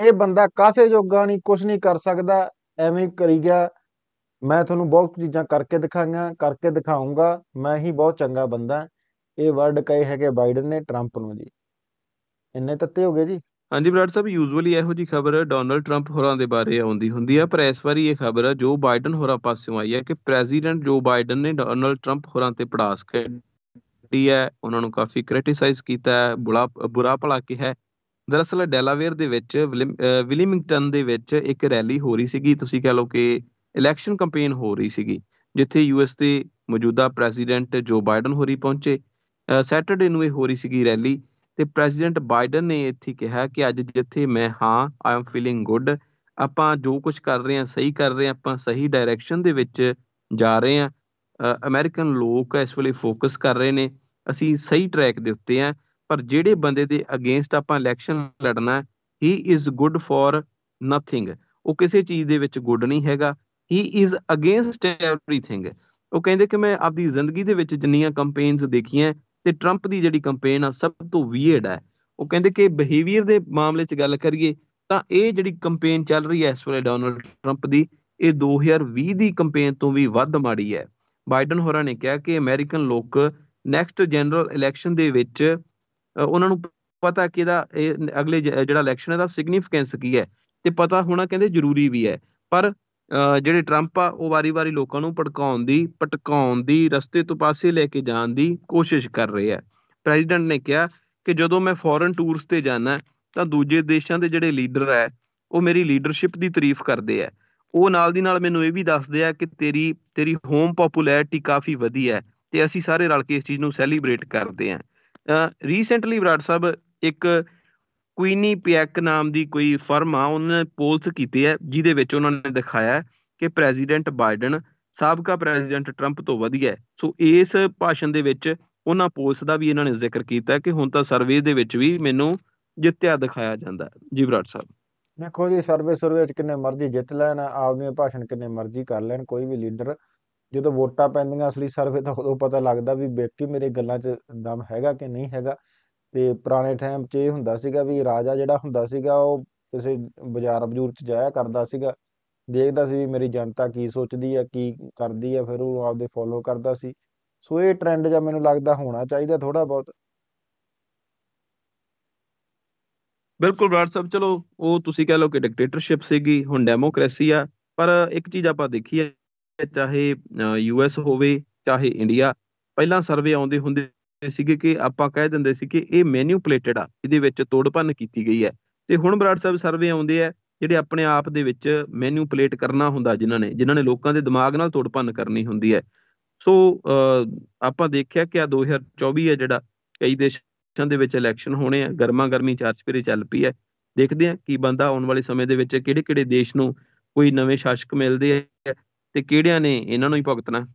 ਇਹ ਬੰਦਾ ਕਾਸੇ ਜੋਗਾ ਨਹੀਂ ਕੁਝ ਨਹੀਂ ਕਰ ਸਕਦਾ ਐਵੇਂ ਕਰੀ ਗਿਆ ਮੈਂ ਤੁਹਾਨੂੰ ਬਹੁਤ ਚੀਜ਼ਾਂ ਕਰਕੇ ਦਿਖਾਈਆਂ ਕਰਕੇ ਦਿਖਾਉਂਗਾ ਮੈਂ ਹੀ ਬਹੁਤ ਚੰਗਾ ਬੰਦਾ ਇਹ ਵਰਡ ਕਹੇ ਹੈਗੇ ਬਾਈਡਨ ਨੇ 트ੰਪ ਨੂੰ ਜੀ ਇੰਨੇ ਤੱਤੇ ਹੋ ਗਏ ਜੀ ਹਾਂਜੀ ਬਰਾੜ ਸਾਹਿਬ ਯੂਜੂਅਲੀ ਇਹੋ ਜੀ ਖਬਰ ਡੋਨਲਡ 트ੰਪ ਹੋਰਾਂ ਦੇ ਬਾਰੇ ਆਉਂਦੀ ਹੁੰਦੀ ਹੈ ਪਰ ਇਸ ਵਾਰੀ ਇਹ ਖਬਰ ਹੈ ਜੋ ਬਾਈਡਨ ਹੋਰਾਂ ਪਾਸਿਓਂ ਆਈ ਹੈ ਕਿ ਪ੍ਰੈਜ਼ੀਡੈਂਟ ਜੋ ਬਾਈਡਨ ਨੇ ਡੋਨਲਡ 트ੰਪ ਹੋਰਾਂ ਤੇ ਪੜਾਸ ਕੱਢੀ ਹੈ ਉਹਨਾਂ ਨੂੰ ਕਾਫੀ ਕ੍ਰਿਟਿਸਾਈਜ਼ ਕੀਤਾ ਹੈ ਬੁਰਾ ਭਲਾ ਕਿਹਾ ਦਰਅਸਲ ਡੈਲਾਵੇਅਰ ਦੇ ਵਿੱਚ ਵਿਲਿਮਿੰਗਟਨ ਦੇ ਵਿੱਚ ਇੱਕ ਰੈਲੀ ਹੋ ਰਹੀ ਸੀਗੀ ਤੁਸੀਂ ਕਹਿ ਲਓ ਕਿ ਇਲੈਕਸ਼ਨ ਕੈਂਪੇਨ ਹੋ ਰਹੀ ਸੀਗੀ ਜਿੱਥੇ ਯੂਐਸ ਦੇ ਮੌਜੂਦਾ ਪ੍ਰੈਜ਼ੀਡੈਂਟ ਜੋ ਬਾਈਡਨ ਹੋਰੀ ਪਹੁੰਚੇ ਸੈਟਰਡੇ ਨੂੰ ਇਹ ਹੋ ਰਹੀ ਸੀਗੀ ਰੈਲੀ ਤੇ ਪ੍ਰੈਜ਼ੀਡੈਂਟ ਬਾਈਡਨ ਨੇ ਇੱਥੇ ਕਿਹਾ ਕਿ ਅੱਜ ਜਿੱਥੇ ਮੈਂ ਹਾਂ ਆਈ ਏਮ ਫੀਲਿੰਗ ਗੁੱਡ ਆਪਾਂ ਜੋ ਕੁਝ ਕਰ ਰਹੇ ਹਾਂ ਸਹੀ ਕਰ ਰਹੇ ਹਾਂ ਆਪਾਂ ਸਹੀ ਡਾਇਰੈਕਸ਼ਨ ਦੇ ਵਿੱਚ ਜਾ ਰਹੇ ਹਾਂ ਅਮਰੀਕਨ ਲੋਕ ਇਸ ਵੇਲੇ ਫੋਕਸ ਕਰ ਰਹੇ ਨੇ ਅਸੀਂ ਸਹੀ ਟਰੈਕ ਦੇ ਉੱਤੇ ਆ ਪਰ ਜਿਹੜੇ ਬੰਦੇ ਦੇ ਅਗੇਂਸਟ ਆਪਾਂ ਇਲੈਕਸ਼ਨ ਲੜਨਾ he is good for nothing ਉਹ ਕਿਸੇ ਚੀਜ਼ ਦੇ ਵਿੱਚ ਗੁੱਡ ਨਹੀਂ ਹੈਗਾ ਹੀ ਇਜ਼ ਅਗੇਂਸਟ एवरीथिंग ਉਹ ਕਹਿੰਦੇ ਕਿ ਮੈਂ ਆਪਦੀ ਜ਼ਿੰਦਗੀ ਦੇ ਵਿੱਚ ਜਿੰਨੀਆਂ ਕੈਂਪੇਨਸ ਦੇਖੀਆਂ ਤੇ 트ੰਪ ਦੀ ਜਿਹੜੀ ਕੈਂਪੇਨ ਆ ਸਭ ਤੋਂ ਵੀਅਰਡ ਹੈ ਉਹ ਕਹਿੰਦੇ ਕਿ ਬਿਹੇਵੀਅਰ ਦੇ ਮਾਮਲੇ 'ਚ ਗੱਲ ਕਰੀਏ ਤਾਂ ਇਹ ਜਿਹੜੀ ਕੈਂਪੇਨ ਚੱਲ ਰਹੀ ਹੈ ਇਸ ਵੇਲੇ ਡੋਨਲਡ 트ੰਪ ਦੀ ਇਹ 2020 ਦੀ ਕੈਂਪੇਨ ਤੋਂ ਵੀ ਵੱਧ ਮਾੜੀ ਹੈ ਬਾਈਡਨ ਹੋਰਾਂ ਨੇ ਕਿਹਾ ਕਿ ਅਮਰੀਕਨ ਲੋਕ ਨੈਕਸਟ ਜਨਰਲ ਇਲੈਕਸ਼ਨ ਦੇ ਵਿੱਚ ਉਹਨਾਂ ਨੂੰ ਪਤਾ ਕਿ ਇਹਦਾ ਇਹ ਅਗਲੇ ਜਿਹੜਾ ਇਲੈਕਸ਼ਨ ਹੈ ਦਾ ਸਿਗਨੀਫੀਕੈਂਸ ਕੀ ਹੈ ਤੇ ਪਤਾ ਹੋਣਾ ਕਹਿੰਦੇ ਜ਼ਰੂਰੀ ਵੀ ਹੈ ਪਰ ਜਿਹੜੇ ਟਰੰਪ ਆ ਉਹ ਵਾਰੀ-ਵਾਰੀ ਲੋਕਾਂ ਨੂੰ ਭੜਕਾਉਣ ਦੀ ਪਟਕਾਉਣ ਦੀ ਰਸਤੇ ਤੋਂ ਪਾਸੇ ਲੈ ਕੇ ਜਾਣ ਦੀ ਕੋਸ਼ਿਸ਼ ਕਰ ਰਹੇ ਆ ਪ੍ਰੈਜ਼ੀਡੈਂਟ ਨੇ ਕਿਹਾ ਕਿ ਜਦੋਂ ਮੈਂ ਫੋਰਨ ਟੂਰਸ ਤੇ ਜਾਣਾ ਤਾਂ ਦੂਜੇ ਦੇਸ਼ਾਂ ਦੇ ਜਿਹੜੇ ਲੀਡਰ ਆ ਉਹ ਮੇਰੀ ਲੀਡਰਸ਼ਿਪ ਦੀ ਤਾਰੀਫ ਕਰਦੇ ਆ ਉਹ ਨਾਲ ਦੀ ਨਾਲ ਮੈਨੂੰ ਇਹ ਵੀ ਦੱਸਦੇ ਆ ਕਿ ਤੇਰੀ ਤੇਰੀ ਹੋਮ ਪਪੂਲੈਰਿਟੀ ਕਾਫੀ ਵਧੀ ਹੈ ਤੇ ਅਸੀਂ ਸਾਰੇ ਰਲ ਕੇ ਇਸ ਚੀਜ਼ ਨੂੰ ਸੈਲੀਬ੍ਰੇਟ ਕਰਦੇ ਆ ਰੀਸੈਂਟਲੀ ਬਰਾੜ ਸਾਹਿਬ ਇੱਕ ਕੁਇਨੀ ਪੀਐਕ ਨਾਮ ਦੀ ਕੋਈ ਫਰਮ ਆ ਉਹਨਾਂ ਨੇ ਪੋਲਸ ਕੀਤੀ ਹੈ ਜਿਹਦੇ ਵਿੱਚ ਉਹਨਾਂ ਨੇ ਦਿਖਾਇਆ ਕਿ ਪ੍ਰੈਜ਼ੀਡੈਂਟ ਬਾਈਡਨ ਸਾਬਕਾ ਪ੍ਰੈਜ਼ੀਡੈਂਟ ਟਰੰਪ ਤੋਂ ਵਧੀਆ ਹੈ ਸੋ ਇਸ ਭਾਸ਼ਣ ਦੇ ਵਿੱਚ ਉਹਨਾਂ ਪੋਲਸ ਦਾ ਵੀ ਇਹਨਾਂ ਨੇ ਜ਼ਿਕਰ ਕੀਤਾ ਕਿ ਹੁਣ ਤਾਂ ਸਰਵੇ ਦੇ ਵਿੱਚ ਵੀ ਮੈਨੂੰ ਜਿੱਤਿਆ ਦਿਖਾਇਆ ਜਾਂਦਾ ਜੀ ਬਰਾੜ ਸਾਹਿਬ ਦੇਖੋ ਜੀ ਸਰਵੇ ਸਰਵੇ ਵਿੱਚ ਕਿੰਨੇ ਮਰਜ਼ੀ ਜਿੱਤ ਲੈਣ ਆਪਣੇ ਭਾਸ਼ਣ ਕਿੰਨੇ ਮਰਜ਼ੀ ਕਰ ਲੈਣ ਕੋਈ ਵੀ ਲੀਡਰ ਜਦੋਂ ਵੋਟਾਂ ਪੈਂਦੀਆਂ ਅਸਲੀ ਸਰਵੇ ਤਾਂ ਉਦੋਂ ਪਤਾ ਲੱਗਦਾ ਵੀ ਬੇਕੀ ਮੇਰੇ ਗੱਲਾਂ 'ਚ ਦਮ ਹੈਗਾ ਕਿ ਨਹੀਂ ਹੈਗਾ ਤੇ ਪੁਰਾਣੇ ਟਾਈਮ 'ਚ ਇਹ ਹੁੰਦਾ ਸੀਗਾ ਵੀ ਰਾਜਾ ਜਿਹੜਾ ਹੁੰਦਾ ਸੀਗਾ ਉਹ ਕਿਸੇ ਬਾਜ਼ਾਰ ਬਜ਼ੂਰ 'ਚ ਜਾਇਆ ਕਰਦਾ ਸੀਗਾ ਦੇਖਦਾ ਸੀ ਵੀ ਮੇਰੀ ਜਨਤਾ ਕੀ ਸੋਚਦੀ ਹੈ ਕੀ ਕਰਦੀ ਹੈ ਫਿਰ ਉਹ ਆਪਦੇ ਫੋਲੋ ਕਰਦਾ ਸੀ ਸੋ ਇਹ ਟ੍ਰੈਂਡ ਜਾਂ ਮੈਨੂੰ ਲੱਗਦਾ ਹੋਣਾ ਚਾਹੀਦਾ ਥੋੜਾ ਬਹੁਤ ਬਿਲਕੁਲ ਬਰਾੜ ਸਾਹਿਬ ਚਲੋ ਉਹ ਤੁਸੀਂ ਕਹਿ ਲਓ ਕਿ ਡਿਕਟੇਟਰਸ਼ਿਪ ਸੀਗੀ ਹੁਣ ਡੈਮੋਕ੍ਰੇਸੀ ਆ ਪਰ ਇੱਕ ਚੀਜ਼ ਆਪਾਂ ਦੇਖੀ ਹੈ ਚਾਹੇ ਯੂਐਸ ਹੋਵੇ ਚਾਹੇ ਇੰਡੀਆ ਪਹਿਲਾਂ ਸਰਵੇ ਆਉਂਦੇ ਹੁੰਦੇ ਸੀਗੇ ਕਿ ਆਪਾਂ ਕਹਿ ਦਿੰਦੇ ਸੀ ਕਿ ਇਹ ਮੈਨੂਪਲੇਟਡ ਆ ਇਹਦੇ ਵਿੱਚ ਤੋੜਪੰਨ ਕੀਤੀ ਗਈ ਹੈ ਤੇ ਹੁਣ ਬਰਾੜ ਸਾਹਿਬ ਸਰਵੇ ਆਉਂਦੇ ਆ ਜਿਹੜੇ ਆਪਣੇ ਆਪ ਦੇ ਵਿੱਚ ਮੈਨੂਪਲੇਟ ਕਰਨਾ ਹੁੰਦਾ ਜਿਨ੍ਹਾਂ ਨੇ ਜਿਨ੍ਹਾਂ ਨੇ ਲੋਕਾਂ ਦੇ ਦਿਮਾਗ ਨਾਲ ਤੋੜਪੰਨ ਕਰਨੀ ਹੁੰਦੀ ਹੈ ਸੋ ਆਪਾਂ ਦੇਖਿਆ ਕਿ ਆ 2024 ਹੈ ਜਿਹੜਾ ਕਈ ਦੇਸ਼ਾਂ ਦੇ ਵਿੱਚ ਇਲੈਕਸ਼ਨ ਹੋਣੇ ਆ ਗਰਮਾ ਗਰਮੀ ਚਾਰ ਚਪੇਰੇ ਚੱਲ ਪਈ ਹੈ ਦੇਖਦੇ ਆ ਕੀ ਬੰਦਾ ਆਉਣ ਵਾਲੇ ਸਮੇਂ ਦੇ ਵਿੱਚ ਕਿਹੜੇ ਕਿਹੜੇ ਦੇਸ਼ ਨੂੰ ਕੋਈ ਨਵੇਂ ਸ਼ਾਸਕ ਮਿਲਦੇ ਆ ਤੇ ਕਿਹੜਿਆਂ ਨੇ ਇਹਨਾਂ ਨੂੰ ਹੀ ਭੁਗਤਣਾ